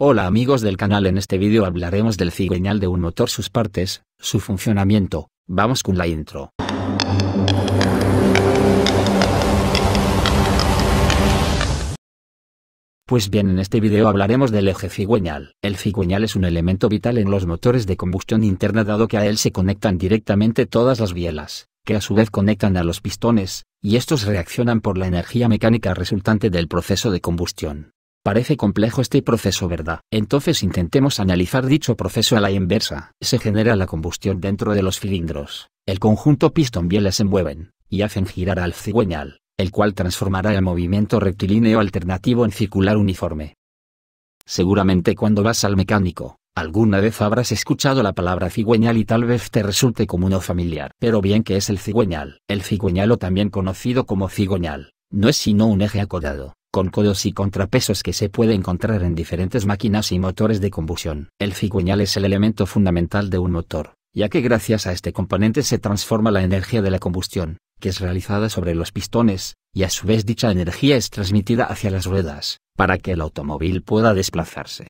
Hola amigos del canal en este vídeo hablaremos del cigüeñal de un motor sus partes, su funcionamiento, vamos con la intro. Pues bien en este vídeo hablaremos del eje cigüeñal. El cigüeñal es un elemento vital en los motores de combustión interna dado que a él se conectan directamente todas las bielas, que a su vez conectan a los pistones, y estos reaccionan por la energía mecánica resultante del proceso de combustión. Parece complejo este proceso, ¿verdad? Entonces intentemos analizar dicho proceso a la inversa. Se genera la combustión dentro de los cilindros. El conjunto pistón bien se mueven, y hacen girar al cigüeñal, el cual transformará el movimiento rectilíneo alternativo en circular uniforme. Seguramente cuando vas al mecánico, Alguna vez habrás escuchado la palabra cigüeñal y tal vez te resulte como no familiar. Pero bien que es el cigüeñal. El cigüeñal o también conocido como cigüeñal, no es sino un eje acordado, con codos y contrapesos que se puede encontrar en diferentes máquinas y motores de combustión. El cigüeñal es el elemento fundamental de un motor, ya que gracias a este componente se transforma la energía de la combustión, que es realizada sobre los pistones, y a su vez dicha energía es transmitida hacia las ruedas, para que el automóvil pueda desplazarse.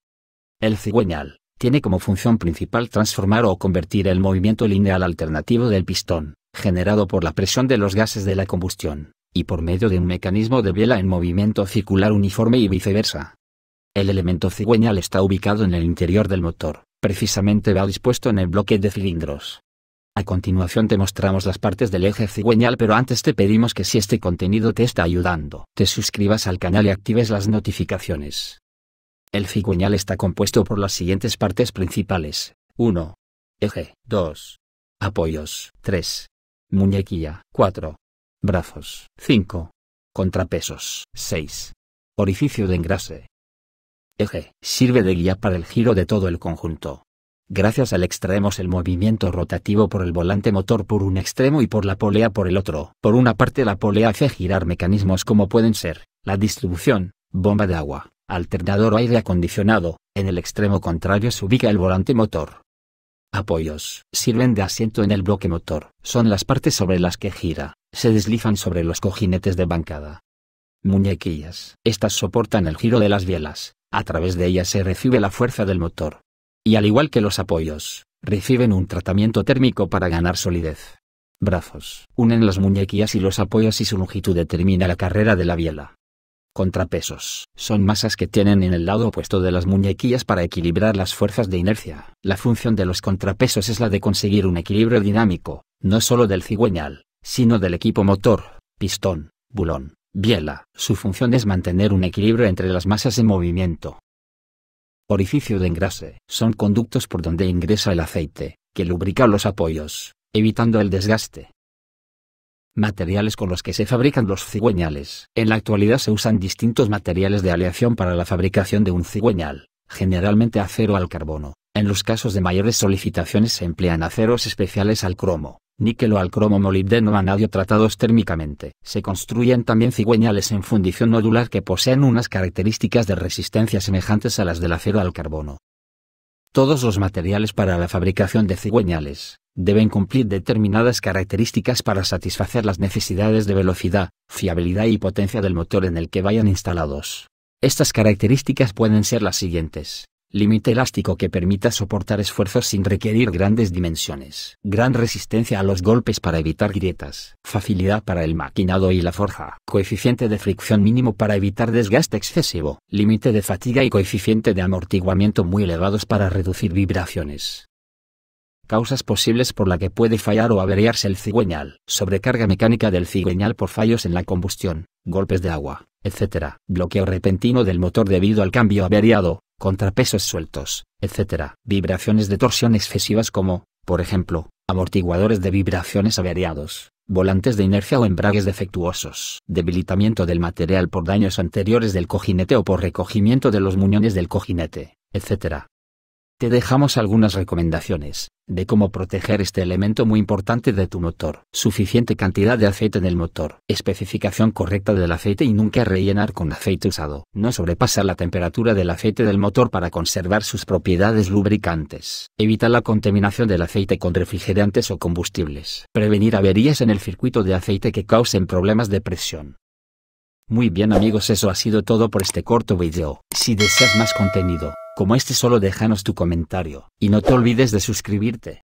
El cigüeñal tiene como función principal transformar o convertir el movimiento lineal alternativo del pistón, generado por la presión de los gases de la combustión, y por medio de un mecanismo de vela en movimiento circular uniforme y viceversa. El elemento cigüeñal está ubicado en el interior del motor, precisamente va dispuesto en el bloque de cilindros. A continuación te mostramos las partes del eje cigüeñal pero antes te pedimos que si este contenido te está ayudando, te suscribas al canal y actives las notificaciones. El cigüeñal está compuesto por las siguientes partes principales. 1. Eje. 2. Apoyos. 3. Muñequilla. 4 brazos. 5. Contrapesos. 6. Orificio de engrase. Eje. Sirve de guía para el giro de todo el conjunto. Gracias al extraemos el movimiento rotativo por el volante motor por un extremo y por la polea por el otro. Por una parte la polea hace girar mecanismos como pueden ser, la distribución, bomba de agua, alternador o aire acondicionado, en el extremo contrario se ubica el volante motor. Apoyos. Sirven de asiento en el bloque motor. Son las partes sobre las que gira se deslizan sobre los cojinetes de bancada. Muñequillas. Estas soportan el giro de las bielas, a través de ellas se recibe la fuerza del motor. Y al igual que los apoyos, reciben un tratamiento térmico para ganar solidez. Brazos. Unen las muñequillas y los apoyos y su longitud determina la carrera de la biela. Contrapesos. Son masas que tienen en el lado opuesto de las muñequillas para equilibrar las fuerzas de inercia. La función de los contrapesos es la de conseguir un equilibrio dinámico, no solo del cigüeñal, sino del equipo motor, pistón, bulón, biela. Su función es mantener un equilibrio entre las masas en movimiento. Orificio de engrase. Son conductos por donde ingresa el aceite, que lubrica los apoyos, evitando el desgaste. Materiales con los que se fabrican los cigüeñales. En la actualidad se usan distintos materiales de aleación para la fabricación de un cigüeñal, generalmente acero al carbono. En los casos de mayores solicitaciones se emplean aceros especiales al cromo, o al cromo molibdeno nadie tratados térmicamente. Se construyen también cigüeñales en fundición nodular que poseen unas características de resistencia semejantes a las del acero al carbono. Todos los materiales para la fabricación de cigüeñales deben cumplir determinadas características para satisfacer las necesidades de velocidad, fiabilidad y potencia del motor en el que vayan instalados. Estas características pueden ser las siguientes límite elástico que permita soportar esfuerzos sin requerir grandes dimensiones, gran resistencia a los golpes para evitar grietas, facilidad para el maquinado y la forja, coeficiente de fricción mínimo para evitar desgaste excesivo, límite de fatiga y coeficiente de amortiguamiento muy elevados para reducir vibraciones. Causas posibles por la que puede fallar o averiarse el cigüeñal, sobrecarga mecánica del cigüeñal por fallos en la combustión, golpes de agua, etcétera, bloqueo repentino del motor debido al cambio averiado, contrapesos sueltos, etc., vibraciones de torsión excesivas como, por ejemplo, amortiguadores de vibraciones averiados, volantes de inercia o embragues defectuosos, debilitamiento del material por daños anteriores del cojinete o por recogimiento de los muñones del cojinete, etcétera. Te dejamos algunas recomendaciones de cómo proteger este elemento muy importante de tu motor. Suficiente cantidad de aceite en el motor. Especificación correcta del aceite y nunca rellenar con aceite usado. No sobrepasar la temperatura del aceite del motor para conservar sus propiedades lubricantes. Evitar la contaminación del aceite con refrigerantes o combustibles. Prevenir averías en el circuito de aceite que causen problemas de presión. Muy bien amigos eso ha sido todo por este corto video. Si deseas más contenido como este solo déjanos tu comentario, y no te olvides de suscribirte.